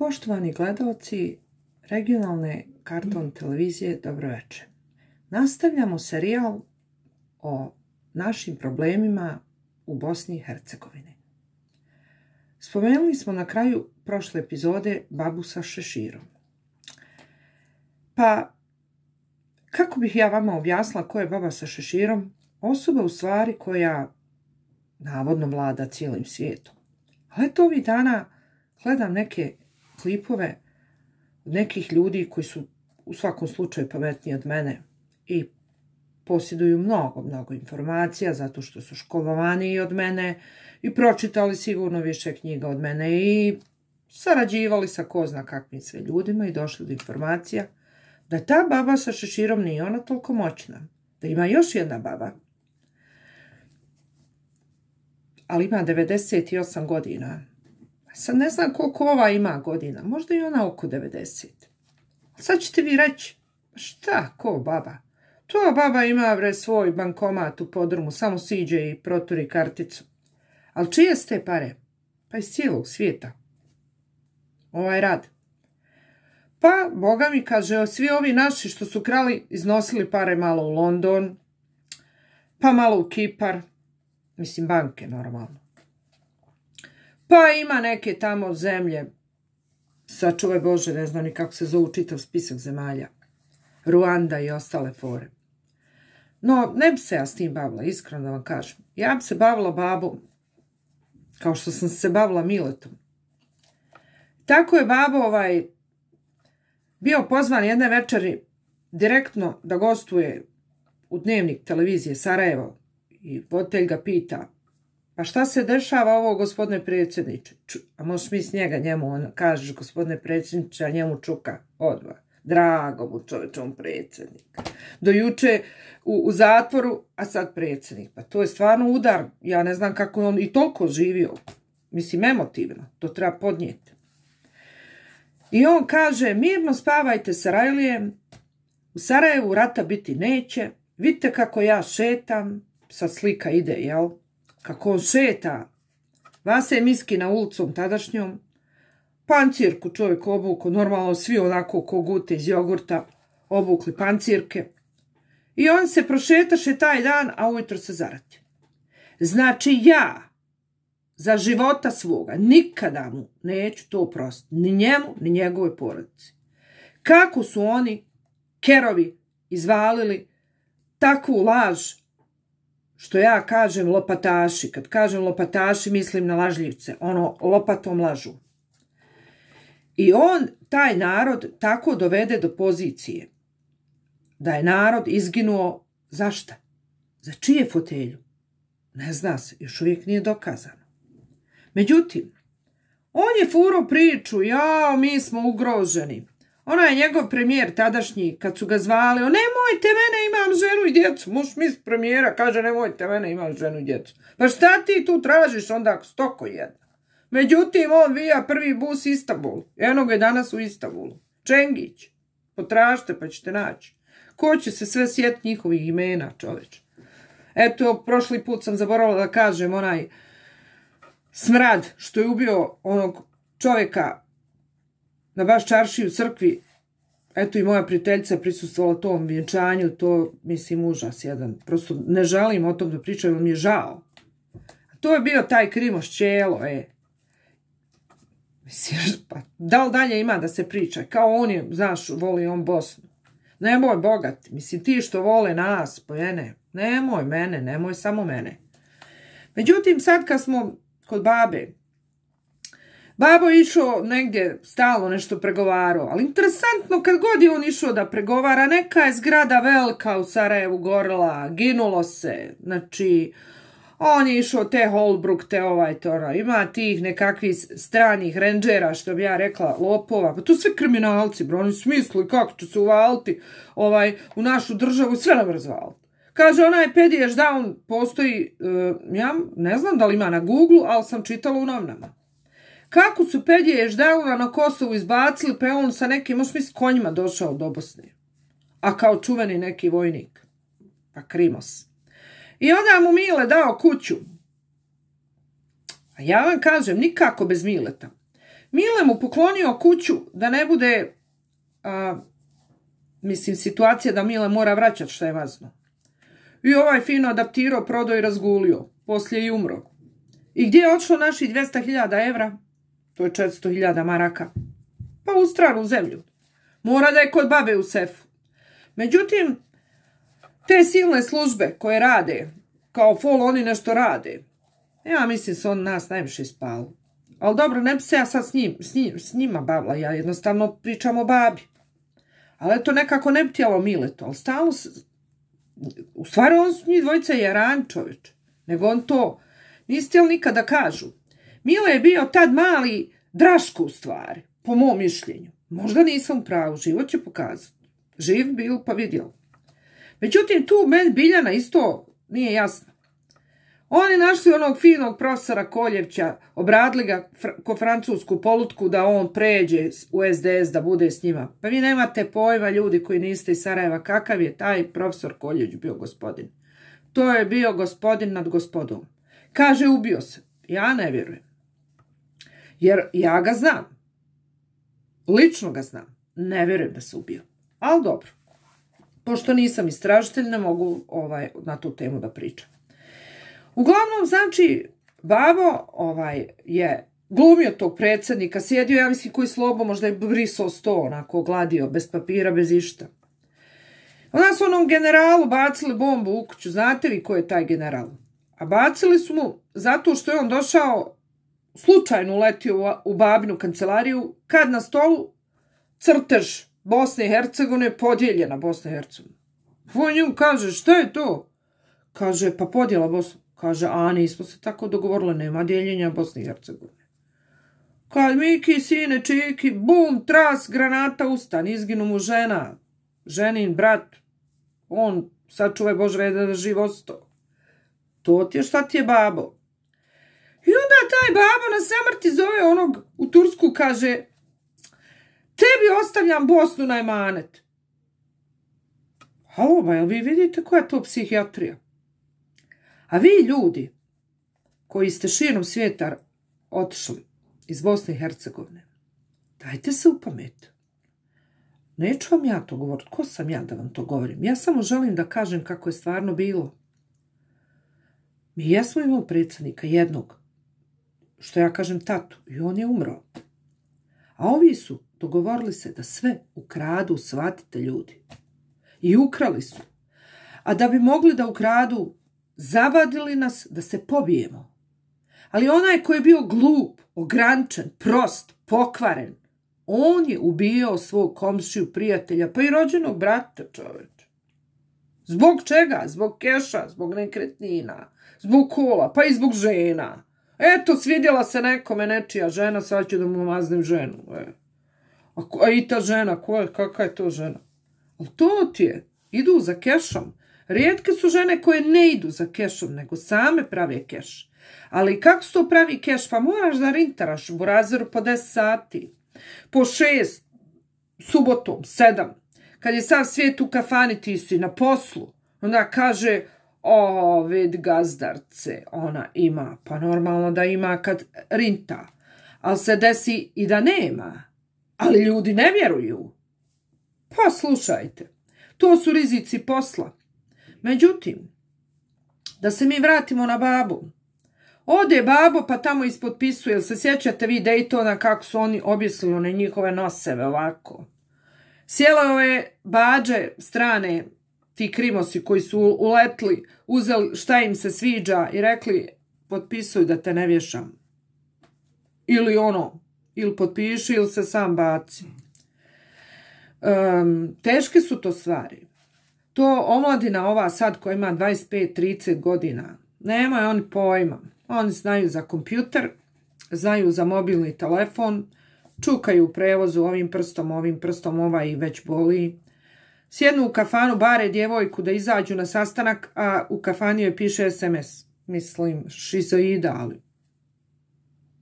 Poštovani gledalci regionalne karton televizije, dobroveče. Nastavljamo serijal o našim problemima u Bosni i Hercegovini. Spomenuli smo na kraju prošle epizode babu sa šeširom. Pa, kako bih ja vama objasnila ko je baba sa šeširom? Osoba u stvari koja navodno vlada cijelim svijetom. Ali to ovih dana gledam neke klipove nekih ljudi koji su u svakom slučaju pametniji od mene i posjeduju mnogo, mnogo informacija zato što su školovaniji od mene i pročitali sigurno više knjiga od mene i sarađivali sa ko zna kakvim sve ljudima i došli do informacija da ta baba sa šeširom nije ona toliko moćna, da ima još jedna baba. Ali ima 98 godina Sad ne znam koliko ova ima godina, možda i ona oko 90. Sad ćete vi reći, šta ko baba? To baba ima vre svoj bankomat u podrumu, samo siđe i proturi karticu. Ali čije ste pare? Pa iz cijelog svijeta. Ovaj rad. Pa, boga mi kaže, svi ovi naši što su krali, iznosili pare malo u London, pa malo u Kipar. Mislim, banke, normalno. Pa ima neke tamo zemlje, sačuvaj Bože, ne znam ni kako se zovu čitav spisak zemalja, Ruanda i ostale fore. No, ne bi se ja s tim bavila, iskreno da vam kažem. Ja bi se bavila babom, kao što sam se bavila Miletom. Tako je babo ovaj, bio pozvan jedne večeri direktno da gostuje u dnevnik televizije Sarajevo i voditelj ga pita a šta se dešava ovo, gospodine predsjedniče? a možeš s njega njemu, on kaže gospodine predsjedniče, a njemu čuka odva. Drago mu čovječe, on predsjednik. Do juče u, zatvoru, a sad predsjednik. Pa to je stvarno udar. Ja ne znam kako je on i toliko živio. Mislim, emotivno. To treba podnijeti. I on kaže, mirno spavajte Sarajlijem. U Sarajevu rata biti neće. Vidite kako ja šetam. Sad slika ide, jel? kako šeta Vase Miski na ulicom tadašnjom, pancirku čovjek obuku, normalno svi onako kogute iz jogurta obukli pancirke. I on se prošetaše taj dan, a ujutro se zarati. Znači ja za života svoga nikada mu neću to prostiti. Ni njemu, ni njegove porodice Kako su oni kerovi izvalili takvu laž što ja kažem lopataši, kad kažem lopataši mislim na lažljivce, ono lopatom lažu. I on taj narod tako dovede do pozicije da je narod izginuo za šta? Za čije fotelju? Ne zna se, još uvijek nije dokazano. Međutim, on je furo priču, ja, mi smo ugroženi. Onaj je njegov premijer tadašnji, kad su ga zvali, o nemojte mene, imam ženu i djecu. Možeš mis premijera, kaže nemojte mene, imam ženu i djecu. Pa šta ti tu tražiš onda stoko jedna? Međutim, on vija prvi bus Istanbul. Eno ga je danas u Istanbulu. Čengić. Potražite pa ćete naći. Ko će se sve sjeti njihovih imena, čoveč? Eto, prošli put sam zaboravila da kažem onaj smrad što je ubio onog čovjeka na vaš čarši u crkvi, eto i moja prijateljica je prisustvala tom vjenčanju, to mislim užas jedan. Prosto ne želim o tom da pričam, jer mi je žao. to je bio taj krimoš čelo, e. Mislim, pa, da li dalje ima da se priča? Kao on je, znaš, voli on Bosnu. Nemoj bogat, mislim ti što vole nas, pojene, mene, nemoj mene, nemoj samo mene. Međutim, sad kad smo kod babe, Babo je išao negdje stalno nešto pregovarao, ali interesantno kad god je on išao da pregovara, neka je zgrada velika u Sarajevu gorla, ginulo se, znači on je išao te Holbrook, te ovaj tora ono, ima tih nekakvih stranih rendžera što bi ja rekla, lopova, pa to sve kriminalci, bro, oni smisli kako će se uvaliti ovaj, u našu državu, sve nam Kaže, onaj pediješ on postoji, e, ja ne znam da li ima na Google, ali sam čitala u novnama. Kako su Pedje Ježdaura na Kosovu izbacili, pa on sa nekim, mi s konjima došao do Bosne. A kao čuveni neki vojnik. Pa Krimos. I onda mu Mile dao kuću. A ja vam kažem, nikako bez Mileta. Mile mu poklonio kuću da ne bude, mislim, situacija da Mile mora vraćati što je vazno. I ovaj fino adaptirao, prodao i razgulio. Poslije i umro. I gdje je očlo naših 200.000 evra? To je 400.000 maraka. Pa u stranu zemlju. Mora da je kod babe u sefu. Međutim, te silne službe koje rade, kao fol oni nešto rade, ja mislim se on nas najviše spalo. Ali dobro, ne bi se ja sad s, njim, s, njima bavila, ja jednostavno pričam o babi. Ali to nekako ne bi tijelo Mileto, ali stalno se... U stvari, on njih dvojica je ran Nego on to... Niste li nikada kažu? Milo je bio tad mali drašku u stvari, po mom mišljenju. Možda nisam u pravu, život će pokazati. Živ bil pa vidjel. Međutim, tu men Biljana isto nije jasno. Oni našli onog finog profesora Koljevća, obradili ga ko francusku polutku da on pređe u SDS da bude s njima. Pa vi nemate pojma ljudi koji niste iz Sarajeva kakav je taj profesor Koljevć bio gospodin. To je bio gospodin nad gospodom. Kaže, ubio se. Ja ne vjerujem. Jer ja ga znam. Lično ga znam. Ne vjerujem da se ubio. Ali dobro. Pošto nisam istražitelj, ne mogu ovaj, na tu temu da pričam. Uglavnom, znači, Babo ovaj, je glumio tog predsjednika, sjedio, ja mislim, koji slobo, možda je brisao sto, onako, gladio, bez papira, bez išta. Onda su onom generalu bacili bombu u kuću, znate vi ko je taj general? A bacili su mu zato što je on došao slučajno uletio u babinu kancelariju kad na stolu crtež Bosne i Hercegovine podijeljena Bosna i Hercegovina. On nju kaže, što je to? Kaže, pa podjela Bosna. Kaže, a nismo se tako dogovorili, nema dijeljenja Bosne i Hercegovine. Kad Miki, sine, čiki, bum, tras, granata, ustan, izginu mu žena, ženin brat, on sačuvaj Bož reda da živ To ti je šta ti je babo? I onda taj Baba na samrti zove onog u Tursku, kaže, tebi ostavljam Bosnu na emanet. Halo, jel vi vidite koja je to psihijatrija? A vi ljudi koji ste širom svijeta otišli iz Bosne i Hercegovine, dajte se upamet. pamet. Neću vam ja to govoriti. Ko sam ja da vam to govorim? Ja samo želim da kažem kako je stvarno bilo. Mi jesmo imali predsjednika jednog što ja kažem tatu, i on je umro. A ovi su dogovorili se da sve ukradu, shvatite ljudi. I ukrali su. A da bi mogli da ukradu, zavadili nas da se pobijemo. Ali onaj koji je bio glup, ogrančen, prost, pokvaren, on je ubijao svog komšiju, prijatelja, pa i rođenog brata čovječe Zbog čega? Zbog keša, zbog nekretnina, zbog kola, pa i zbog žena. Eto, svidjela se nekome nečija žena, sad ću da mu ženu. E. A, i ta žena, koja, kakva je to žena? Ali to ti je, idu za kešom. Rijetke su žene koje ne idu za kešom, nego same prave keš. Ali kako se to pravi keš? Pa moraš da rintaraš u burazeru po 10 sati, po šest subotom, 7. Kad je sav svijet u kafani, ti si na poslu. Onda kaže, o, vid gazdarce, ona ima, pa normalno da ima kad rinta, ali se desi i da nema, ali ljudi ne vjeruju. Pa slušajte, to su rizici posla. Međutim, da se mi vratimo na babu. Ode babo pa tamo ispotpisuje, jel se sjećate vi Daytona kako su oni objasnili na njihove noseve ovako. Sjelo je bađe strane ti krimosi koji su uletli, uzeli šta im se sviđa i rekli potpisuj da te ne vješam. Ili ono, ili potpiši ili se sam baci. teške su to stvari. To omladina ova sad koja ima 25-30 godina, nemaju oni pojma. Oni znaju za kompjuter, znaju za mobilni telefon, čukaju u prevozu ovim prstom, ovim prstom, ovaj i već boli. Sjednu u kafanu, bare djevojku da izađu na sastanak, a u kafani joj piše SMS. Mislim, šizoida, ali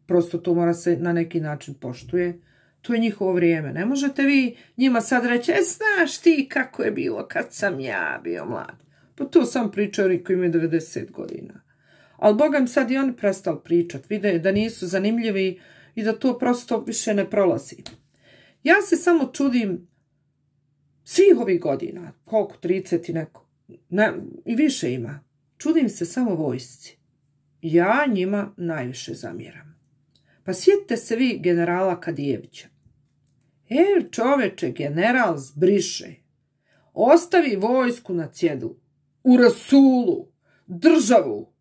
prosto to mora se na neki način poštuje. To je njihovo vrijeme. Ne možete vi njima sad reći, e, znaš ti kako je bilo kad sam ja bio mlad. Pa to sam pričao koji ima 90 godina. Ali Bogam sad i on prestao pričat. Vide da nisu zanimljivi i da to prosto više ne prolazi. Ja se samo čudim svih ovih godina, koliko, 30 i neko, i više ima. Čudim se samo vojsci. Ja njima najviše zamjeram. Pa sjetite se vi generala Kadijevića. E, čoveče, general zbriše. Ostavi vojsku na cjedu u Rasulu, državu.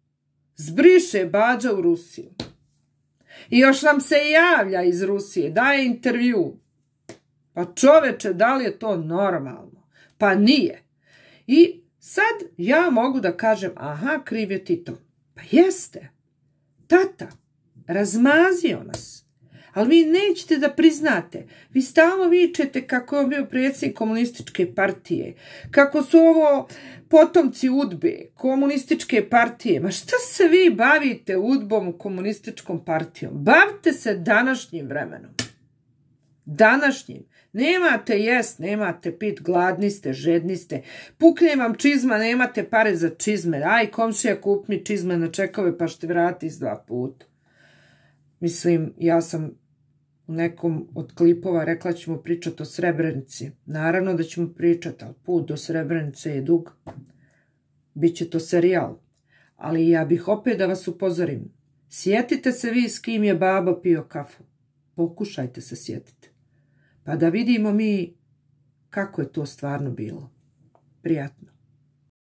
Zbriše bađa u Rusiju. I još nam se javlja iz Rusije, daje intervju. Pa čoveče, da li je to normalno? Pa nije. I sad ja mogu da kažem, aha, kriv je Tito. Pa jeste. Tata, razmazio nas. Ali vi nećete da priznate. Vi stalno vičete kako je bio predsjednik komunističke partije. Kako su ovo potomci udbe, komunističke partije. Ma šta se vi bavite udbom, komunističkom partijom? Bavite se današnjim vremenom. Današnjim. Nemate jest, nemate pit, gladni ste, žedni ste. Pukne vam čizma, nemate pare za čizme. Aj, komšija, kup mi čizme na čekove pa šte vrati iz dva puta. Mislim, ja sam u nekom od klipova rekla ćemo pričati o Srebrenici. Naravno da ćemo pričati, ali put do Srebrenice je dug. Biće to serijal. Ali ja bih opet da vas upozorim. Sjetite se vi s kim je baba pio kafu. Pokušajte se sjetiti. A pa da vidimo mi kako je to stvarno bilo. Prijatno.